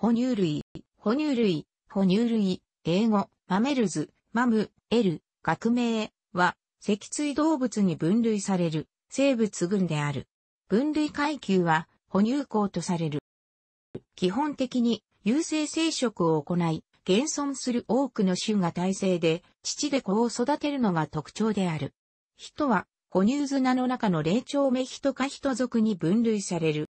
哺乳類、哺乳類、哺乳類、英語、マメルズ、マム、エル、学名は、脊椎動物に分類される生物群である。分類階級は、哺乳項とされる。基本的に、有性生殖を行い、現存する多くの種が体制で、父で子を育てるのが特徴である。人は、哺乳綱の中の霊長目ヒト人ヒトに分類される。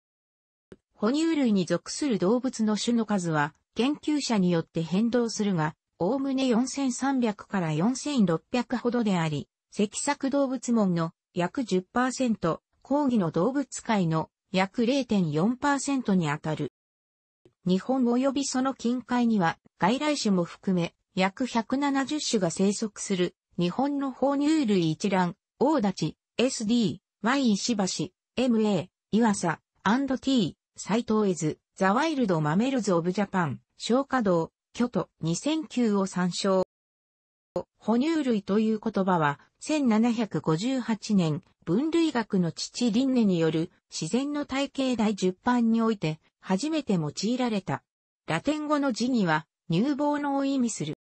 哺乳類に属する動物の種の数は、研究者によって変動するが、おおむね4300から4600ほどであり、脊索動物門の約10%、講義の動物界の約0.4%にあたる。日本及びその近海には外来種も含め約170種が生息する日本の哺乳類一覧、大立ち、SD、Y 石橋、MA、岩佐、&T、サイトエズ、ザワイルドマメルズオブジャパン、小華道、巨都2009を参照。哺乳類という言葉は、1758年、分類学の父リンネによる自然の体系第10版において、初めて用いられた。ラテン語の字には、乳房のを意味する。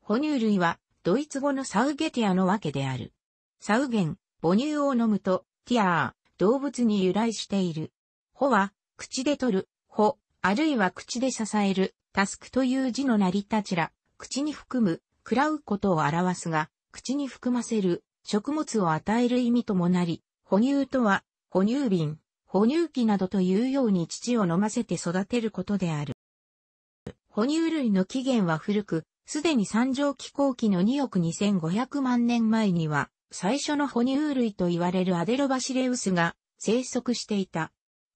哺乳類は、ドイツ語のサウゲティアのわけである。サウゲン、母乳を飲むと、ティアー、動物に由来している。ほは、口で取る、ほ、あるいは口で支える、タスクという字の成り立ちら、口に含む、喰らうことを表すが、口に含ませる、食物を与える意味ともなり、哺乳とは、哺乳瓶、哺乳器などというように乳を飲ませて育てることである。哺乳類の起源は古く、すでに三条気候期の2億2500万年前には、最初の哺乳類と言われるアデロバシレウスが生息していた。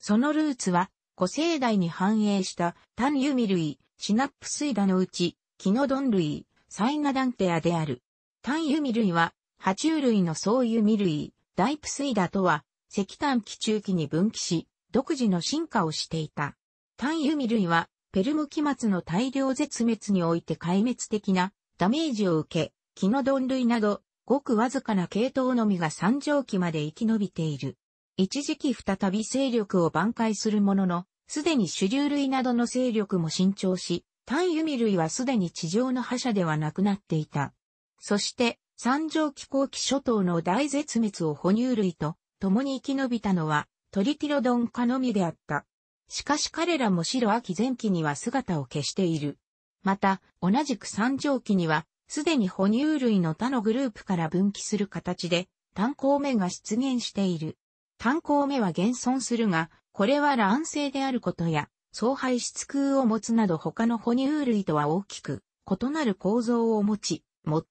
そのルーツは、古生代に繁栄した単ユミ類、シナップスイダのうち、キノドン類、サイナダンテアである。単ユミ類は、爬虫類の総ユミ類、ダイプスイダとは、石炭期中期に分岐し、独自の進化をしていた。単ユミ類は、ペルム期末の大量絶滅において壊滅的なダメージを受け、キノドン類など、ごくわずかな系統のみが三畳期まで生き延びている。一時期再び勢力を挽回するものの、すでに主流類などの勢力も伸長し、単弓類はすでに地上の覇者ではなくなっていた。そして、三条気候期諸島の大絶滅を哺乳類と共に生き延びたのはトリティロドン科のみであった。しかし彼らも白秋前期には姿を消している。また、同じく三条期には、すでに哺乳類の他のグループから分岐する形で、単行目が出現している。炭鉱目は現存するが、これは卵性であることや、総排出空を持つなど他の哺乳類とは大きく異なる構造を持ち、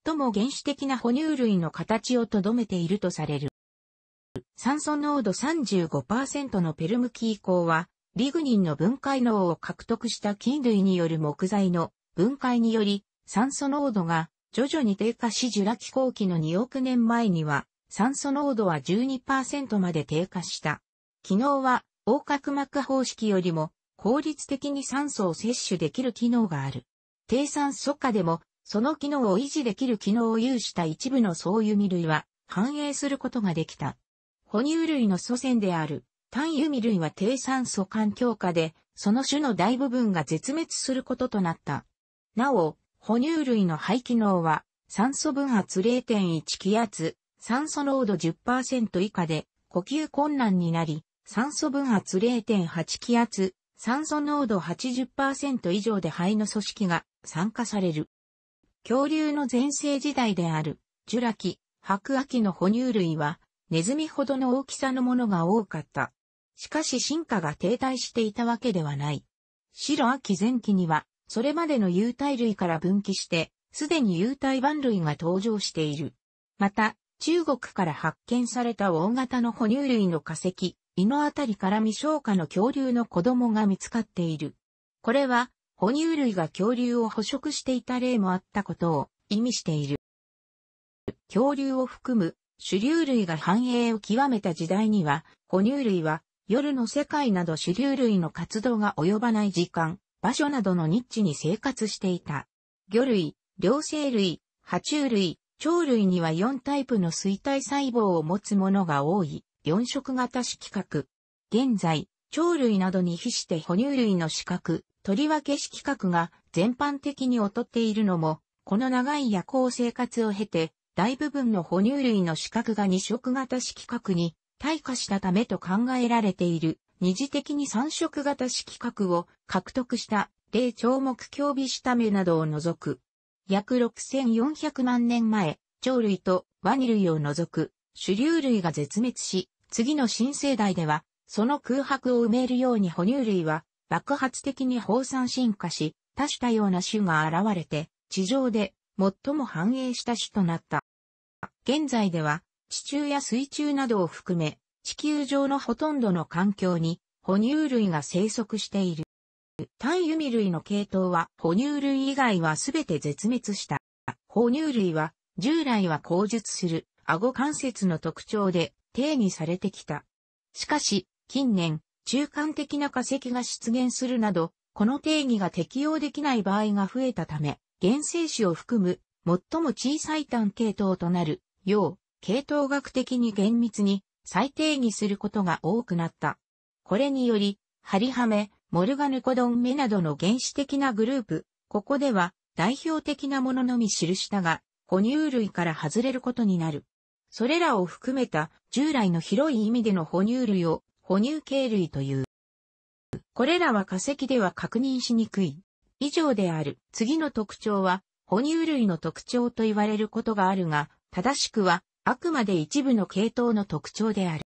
最も原始的な哺乳類の形をとどめているとされる。酸素濃度35%のペルム紀以降は、リグニンの分解能を獲得した菌類による木材の分解により、酸素濃度が徐々に低下しジュラ紀後期の2億年前には酸素濃度は12%まで低下した。機能は、横隔膜方式よりも、効率的に酸素を摂取できる機能がある。低酸素化でも、その機能を維持できる機能を有した一部の総う弓類は、反映することができた。哺乳類の祖先である、単弓類は低酸素環境下で、その種の大部分が絶滅することとなった。なお、哺乳類の肺機能は、酸素分圧0.1気圧、酸素濃度10%以下で呼吸困難になり、酸素分圧0.8気圧、酸素濃度80%以上で肺の組織が酸化される。恐竜の前世時代である、ジュラ紀、白亜紀の哺乳類は、ネズミほどの大きさのものが多かった。しかし進化が停滞していたわけではない。白亜紀前期には、それまでの有体類から分岐して、すでに有体万類が登場している。また、中国から発見された大型の哺乳類の化石、胃のあたりから未消化の恐竜の子供が見つかっている。これは、哺乳類が恐竜を捕食していた例もあったことを意味している。恐竜を含む主流類が繁栄を極めた時代には、哺乳類は夜の世界など主流類の活動が及ばない時間、場所などのニッチに生活していた。魚類、両生類、爬虫類、鳥類には4タイプの衰退細胞を持つものが多い、4色型色覚。現在、鳥類などに比して哺乳類の視覚、とりわけ色覚が全般的に劣っているのも、この長い夜行生活を経て、大部分の哺乳類の視覚が2色型色覚に退化したためと考えられている。二次的に3色型色覚を獲得した霊長目競技した目などを除く約6400万年前、鳥類とワニ類を除く種流類が絶滅し、次の新生代では、その空白を埋めるように哺乳類は爆発的に放散進化し、多種多様な種が現れて、地上で最も繁栄した種となった。現在では、地中や水中などを含め、地球上のほとんどの環境に哺乳類が生息している。単ユミ類の系統は哺乳類以外はすべて絶滅した。哺乳類は従来は口述する顎関節の特徴で定義されてきた。しかし近年中間的な化石が出現するなどこの定義が適用できない場合が増えたため原生種を含む最も小さい単系統となる要系統学的に厳密に再定義することが多くなった。これにより、ハリハメ、モルガヌコドンメなどの原始的なグループ、ここでは代表的なもののみ記したが、哺乳類から外れることになる。それらを含めた従来の広い意味での哺乳類を哺乳系類という。これらは化石では確認しにくい。以上である。次の特徴は、哺乳類の特徴と言われることがあるが、正しくは、あくまで一部の系統の特徴である。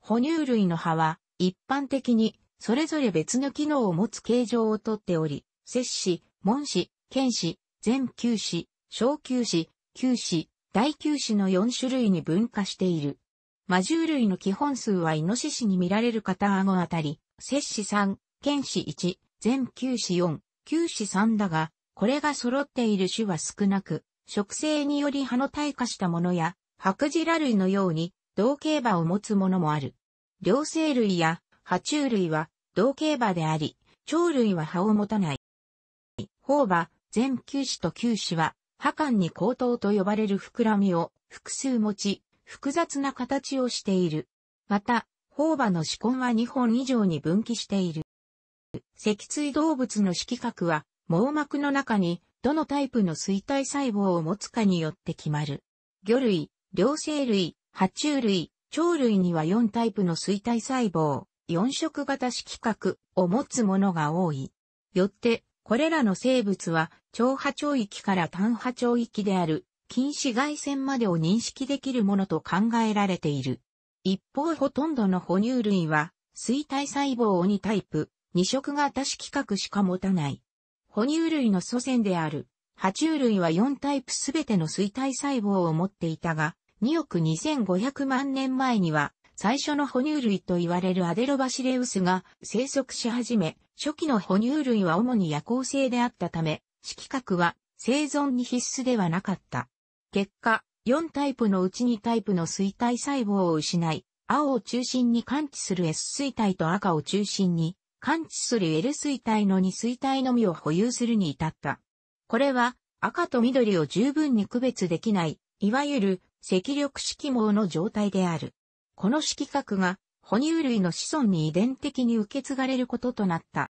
哺乳類の葉は、一般的にそれぞれ別の機能を持つ形状をとっており、摂氏、門氏、剣氏、全球氏、小球氏、球氏、大球氏の4種類に分化している。魔獣類の基本数はイノシシに見られる片顎あたり、摂氏3、剣士1、全球士4、球士3だが、これが揃っている種は少なく、植生により葉の退化したものや、白磁羅類のように、同型馬を持つものもある。両生類や爬虫類は、同系馬であり、鳥類は歯を持たない。頬馬、全球種と球歯は、歯間に高頭と呼ばれる膨らみを複数持ち、複雑な形をしている。また、頬馬の歯根は2本以上に分岐している。脊椎動物の色覚は、網膜の中に、どのタイプの水体細胞を持つかによって決まる。魚類、両生類、爬虫類、鳥類には4タイプの水体細胞、4色型色覚を持つものが多い。よって、これらの生物は、超波長域から単波長域である、近紫外線までを認識できるものと考えられている。一方ほとんどの哺乳類は、水体細胞を2タイプ、2色型色覚しか持たない。哺乳類の祖先である、爬虫類は4タイプすべての水体細胞を持っていたが、2億2500万年前には最初の哺乳類と言われるアデロバシレウスが生息し始め、初期の哺乳類は主に夜行性であったため、色覚は生存に必須ではなかった。結果、4タイプのうち2タイプの衰体細胞を失い、青を中心に感知する S 衰体と赤を中心に感知する L 衰体の2衰体のみを保有するに至った。これは赤と緑を十分に区別できない、いわゆる赤緑色網の状態である。この色覚が哺乳類の子孫に遺伝的に受け継がれることとなった。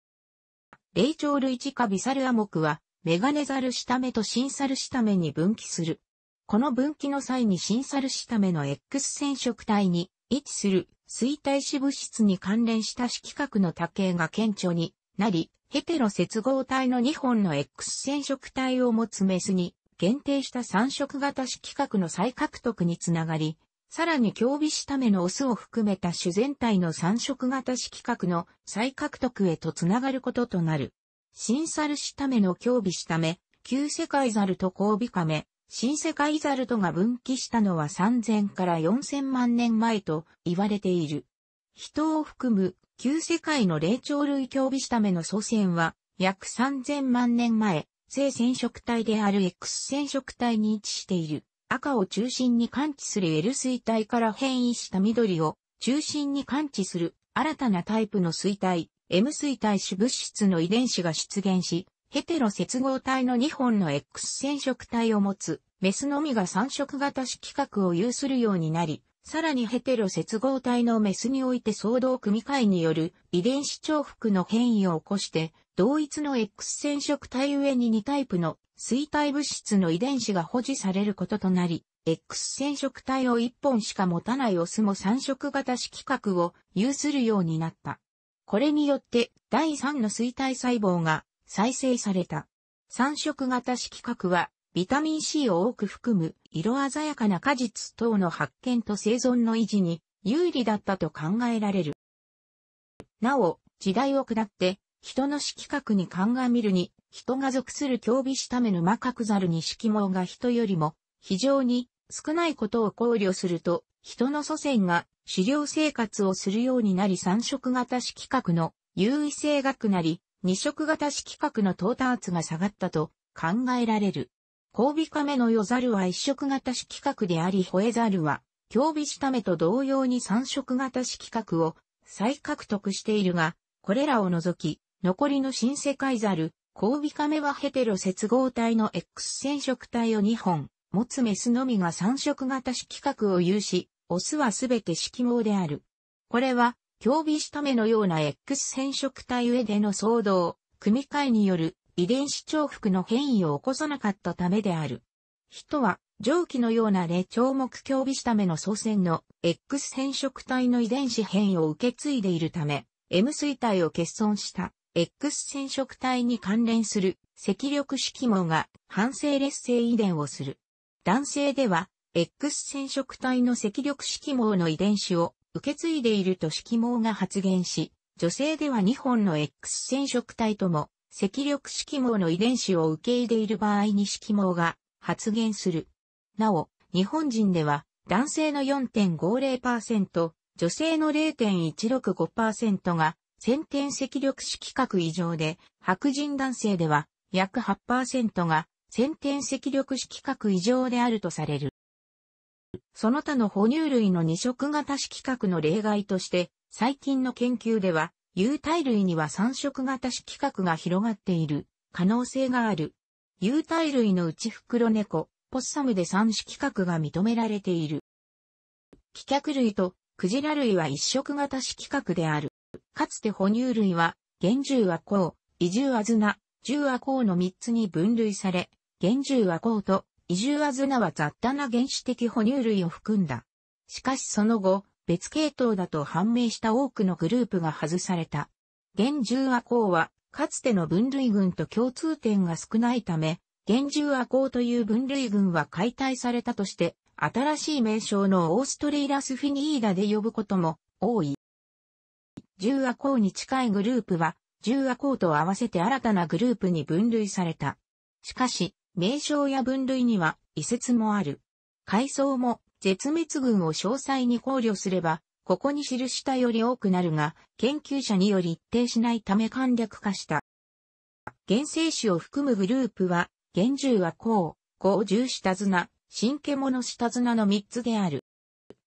霊長類地下ビサルア目は、メガネザルシタメとシンサルシタメに分岐する。この分岐の際にシンサルシタメの X 染色体に位置する水体子物質に関連した色覚の多形が顕著になり、ヘテロ接合体の2本の X 染色体を持つメスに限定した3色型色覚の再獲得につながり、さらに競技しためのオスを含めた種全体の三色型式核の再獲得へとつながることとなる。新猿しための競技しため、旧世界猿と交尾カメ、新世界猿とが分岐したのは3000から4000万年前と言われている。人を含む旧世界の霊長類競技しための祖先は約3000万年前、性染色体である X 染色体に位置している。赤を中心に感知する L 水体から変異した緑を中心に感知する新たなタイプの水体 M 水体主物質の遺伝子が出現し、ヘテロ接合体の2本の X 染色体を持つ、メスのみが3色型色覚を有するようになり、さらにヘテロ接合体のメスにおいて相同組み換えによる遺伝子重複の変異を起こして、同一の X 染色体上に2タイプの水体物質の遺伝子が保持されることとなり、X 染色体を1本しか持たないオスも3色型色覚を有するようになった。これによって第3の水体細胞が再生された。3色型色覚はビタミン C を多く含む色鮮やかな果実等の発見と生存の維持に有利だったと考えられる。なお、時代を下って人の色覚に鑑みるに、人が属する競技しための魔角猿に色毛が人よりも、非常に少ないことを考慮すると、人の祖先が狩猟生活をするようになり三色型色覚の優位性がくなり、二色型色覚の到達が下がったと考えられる。交尾カメのザ猿は一色型色覚であり、吠え猿は、競技しためと同様に三色型色覚を再獲得しているが、これらを除き、残りの新世界ザル、コウビカメはヘテロ接合体の X 染色体を2本、持つメスのみが3色型色覚を有し、オスはすべて色盲である。これは、競技した目のような X 染色体上での騒動、組み換えによる遺伝子重複の変異を起こさなかったためである。人は、蒸気のような霊長目競技した目の祖先の X 染色体の遺伝子変異を受け継いでいるため、M 水体を欠損した X 染色体に関連する赤力色網が反性劣性遺伝をする。男性では、X 染色体の赤力色網の遺伝子を受け継いでいると色網が発現し、女性では2本の X 染色体とも赤力色網の遺伝子を受け入れいる場合に色網が発現する。なお、日本人では男性の4.50%、女性の0.165%が先天赤緑式核異常で、白人男性では約8%が先天赤緑式核異常であるとされる。その他の哺乳類の二色型規核の例外として、最近の研究では、有体類には三色型規核が広がっている可能性がある。有体類の内袋猫、ポッサムで三色核が認められている。気脚類とクジラ類は一色型規核である。かつて哺乳類は、原獣亜光、移住アズナ、獣亜項の3つに分類され、原獣和光と移住アズナは雑多な原始的哺乳類を含んだ。しかしその後、別系統だと判明した多くのグループが外された。原獣亜光は、かつての分類群と共通点が少ないため、原獣和光という分類群は解体されたとして、新しい名称のオーストレイラスフィニーダで呼ぶことも多い。10亜項に近いグループは、10亜項と合わせて新たなグループに分類された。しかし、名称や分類には、異説もある。階層も、絶滅群を詳細に考慮すれば、ここに記したより多くなるが、研究者により一定しないため簡略化した。原生種を含むグループは、原獣はこう、こう獣下綱、新獣下綱の3つである。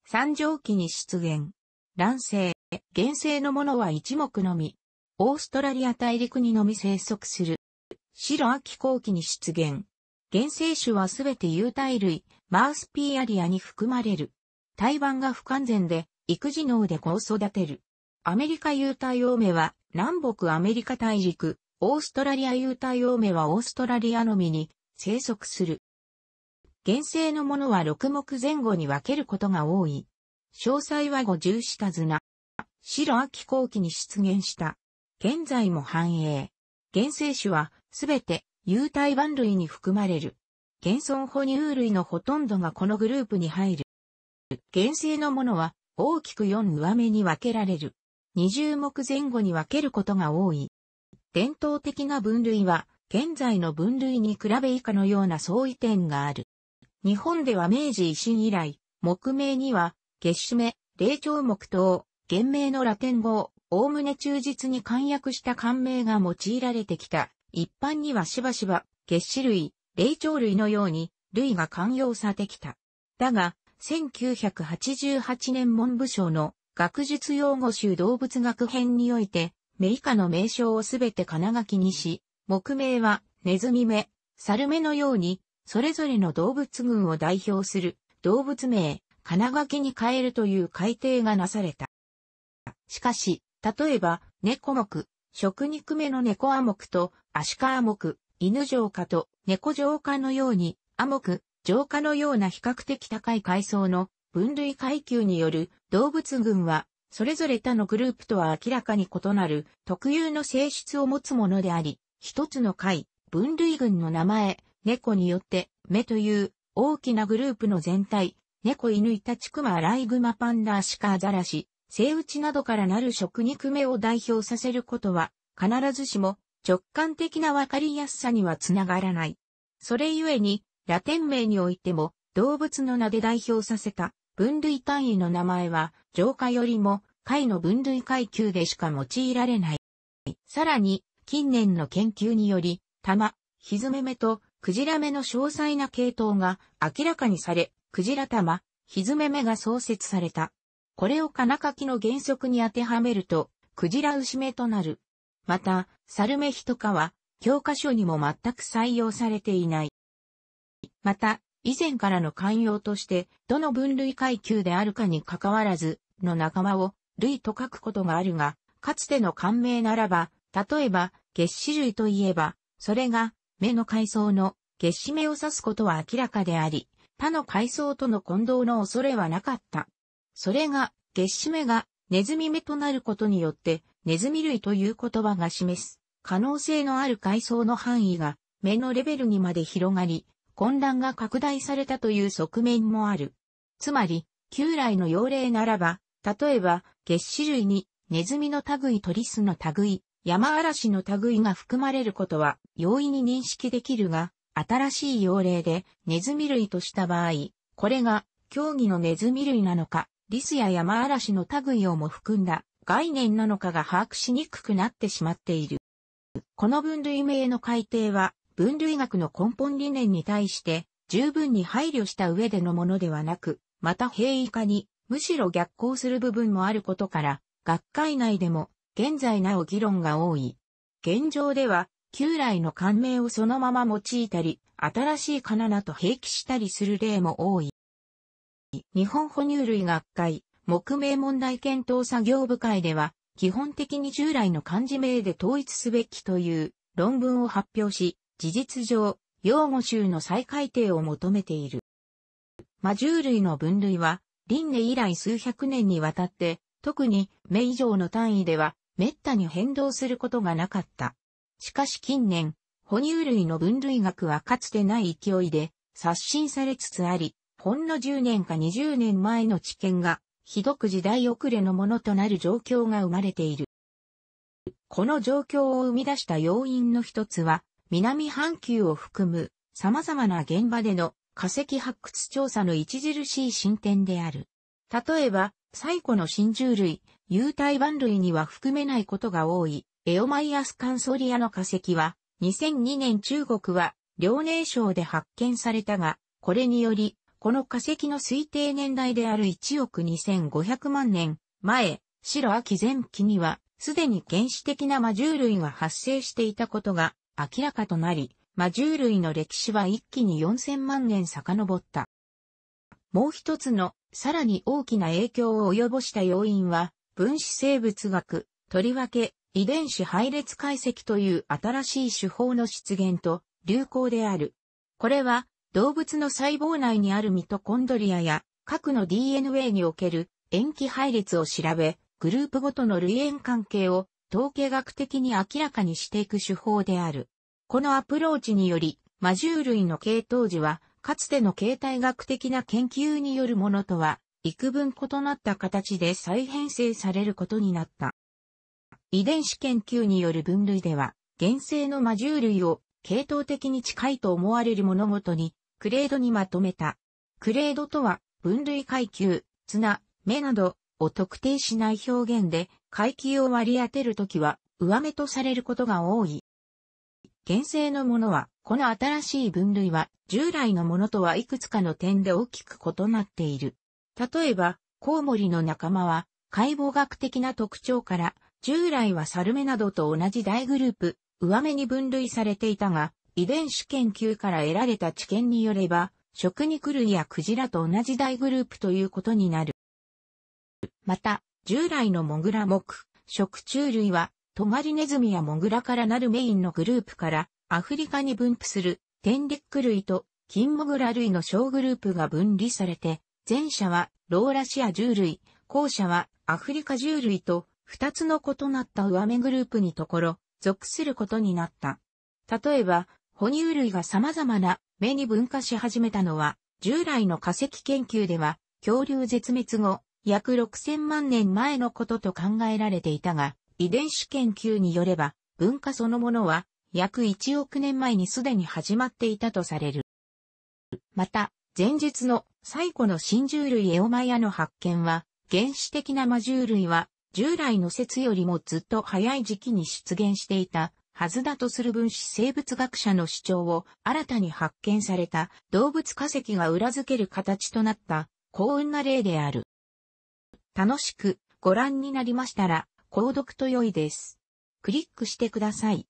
三畳期に出現。卵生、原生のものは一目のみ。オーストラリア大陸にのみ生息する。白秋後期に出現。原生種はすべて有体類、マウスピーアリアに含まれる。胎盤が不完全で、育児脳で子を育てる。アメリカ有体多めは、南北アメリカ大陸、オーストラリア有体多めはオーストラリアのみに生息する。原生のものは6目前後に分けることが多い。詳細は五十下綱。白秋後期に出現した。現在も繁栄。原生種は、すべて、有体万類に含まれる。現存哺乳類のほとんどがこのグループに入る。原生のものは、大きく四上目に分けられる。二十目前後に分けることが多い。伝統的な分類は、現在の分類に比べ以下のような相違点がある。日本では明治維新以来、木名には月締め、霊長目等、厳名のラテン語を、おおむね忠実に簡約した漢名が用いられてきた。一般にはしばしば、月種類、霊長類のように、類が寛容さてきた。だが、1988年文部省の学術用語集動物学編において、目以下の名称をすべて金書きにし、木名はネズミ目、サル目のように、それぞれの動物群を代表する動物名、金きに変えるという改定がなされた。しかし、例えば、猫目、食肉目の猫ア目と、アシカア目、犬浄化と猫浄化のように、ア目、浄化のような比較的高い階層の分類階級による動物群は、それぞれ他のグループとは明らかに異なる特有の性質を持つものであり、一つの階、分類群の名前、猫によって、目という大きなグループの全体、猫犬イタチクマアライグマパンダアシカアザラシ、生打ちなどからなる食肉目を代表させることは、必ずしも直感的なわかりやすさにはつながらない。それゆえに、ラテン名においても動物の名で代表させた分類単位の名前は、浄化よりも貝の分類階級でしか用いられない。さらに、近年の研究により、玉、ひずめめとクジラ目の詳細な系統が明らかにされ、クジラ玉、ひずめ目が創設された。これを金きの原則に当てはめると、クジラ牛目となる。また、サルメヒとかは、教科書にも全く採用されていない。また、以前からの寛容として、どの分類階級であるかに関わらず、の仲間を、類と書くことがあるが、かつての官名ならば、例えば、月子類といえば、それが、目の階層の月子目を指すことは明らかであり、他の海藻との混同の恐れはなかった。それが、月締めがネズミ目となることによって、ネズミ類という言葉が示す、可能性のある階層の範囲が、目のレベルにまで広がり、混乱が拡大されたという側面もある。つまり、旧来の要例ならば、例えば、月種類に、ネズミの類トリスの類、山嵐の類が含まれることは容易に認識できるが、新しい要例でネズミ類とした場合、これが競技のネズミ類なのか、リスや山嵐の類をも含んだ概念なのかが把握しにくくなってしまっている。この分類名の改定は、分類学の根本理念に対して十分に配慮した上でのものではなく、また変異化にむしろ逆行する部分もあることから、学会内でも現在なお議論が多い。現状では旧来の漢名をそのまま用いたり、新しいカナナと併記したりする例も多い。日本哺乳類学会、木名問題検討作業部会では、基本的に従来の漢字名で統一すべきという論文を発表し、事実上、用語集の再改定を求めている。魔獣類の分類は、輪廻以来数百年にわたって、特に目以上の単位では、滅多に変動することがなかった。しかし近年、哺乳類の分類学はかつてない勢いで刷新されつつあり、ほんの10年か20年前の知見が、ひどく時代遅れのものとなる状況が生まれている。この状況を生み出した要因の一つは、南半球を含む様々な現場での化石発掘調査の著しい進展である。例えば、最古の真獣類、有体板類には含めないことが多い、エオマイアスカンソリアの化石は、2002年中国は、遼寧省で発見されたが、これにより、この化石の推定年代である1億2500万年前、白秋前期には、すでに原始的な魔獣類が発生していたことが明らかとなり、魔獣類の歴史は一気に4000万年遡った。もう一つの、さらに大きな影響を及ぼした要因は、分子生物学、とりわけ、遺伝子配列解析という新しい手法の出現と流行である。これは動物の細胞内にあるミトコンドリアや核の DNA における塩基配列を調べ、グループごとの類縁関係を統計学的に明らかにしていく手法である。このアプローチにより、魔獣類の系統時は、かつての形態学的な研究によるものとは、幾分異なった形で再編成されることになった。遺伝子研究による分類では、原生の魔獣類を系統的に近いと思われる物事に、クレードにまとめた。クレードとは、分類階級、綱、目などを特定しない表現で、階級を割り当てるときは、上目とされることが多い。原生のものは、この新しい分類は、従来のものとはいくつかの点で大きく異なっている。例えば、コウモリの仲間は、解剖学的な特徴から、従来はサルメなどと同じ大グループ、上目に分類されていたが、遺伝子研究から得られた知見によれば、食肉類やクジラと同じ大グループということになる。また、従来のモグラ目、食虫類は、トガリネズミやモグラからなるメインのグループから、アフリカに分布する、テンデック類と、キンモグラ類の小グループが分離されて、前者は、ローラシア獣類、後者は、アフリカ獣類と、二つの異なった上目グループにところ、属することになった。例えば、哺乳類が様々な目に分化し始めたのは、従来の化石研究では、恐竜絶滅後、約6000万年前のことと考えられていたが、遺伝子研究によれば、文化そのものは、約1億年前にすでに始まっていたとされる。また、前述の最古の真獣類エオマヤの発見は、原始的な魔獣類は従来の説よりもずっと早い時期に出現していたはずだとする分子生物学者の主張を新たに発見された動物化石が裏付ける形となった幸運な例である。楽しくご覧になりましたら、購読と良いです。クリックしてください。